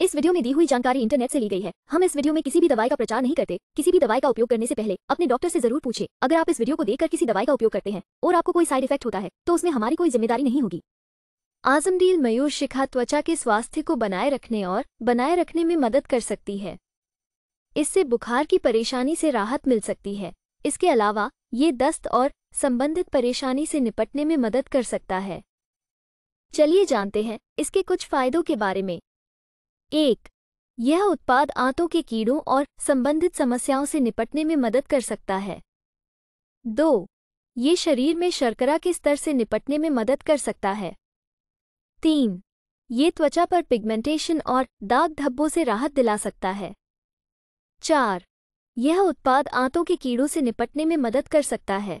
इस वीडियो में दी हुई जानकारी इंटरनेट से ली गई है हम इस वीडियो में किसी भी दवाई का प्रचार नहीं करते किसी भी दवाई का उपयोग करने से पहले अपने डॉक्टर से जरूर पूछे अगर आप इस वीडियो को देखकर किसी दवाई का उपयोग करते हैं और आपको कोई साइड इफेक्ट होता है तो उसमें हमारी कोई जिम्मेदारी नहीं होगी डील मयूर शिखा त्वचा के स्वास्थ्य को बनाए रखने और बनाए रखने में मदद कर सकती है इससे बुखार की परेशानी से राहत मिल सकती है इसके अलावा ये दस्त और संबंधित परेशानी से निपटने में मदद कर सकता है चलिए जानते हैं इसके कुछ फायदों के बारे में एक यह उत्पाद आंतों के कीड़ों और संबंधित समस्याओं से निपटने में मदद कर सकता है दो ये शरीर में शर्करा के स्तर से निपटने में मदद कर सकता है तीन ये त्वचा पर पिगमेंटेशन और दाग धब्बों से राहत दिला सकता है चार यह उत्पाद आंतों के कीड़ों से निपटने में मदद कर सकता है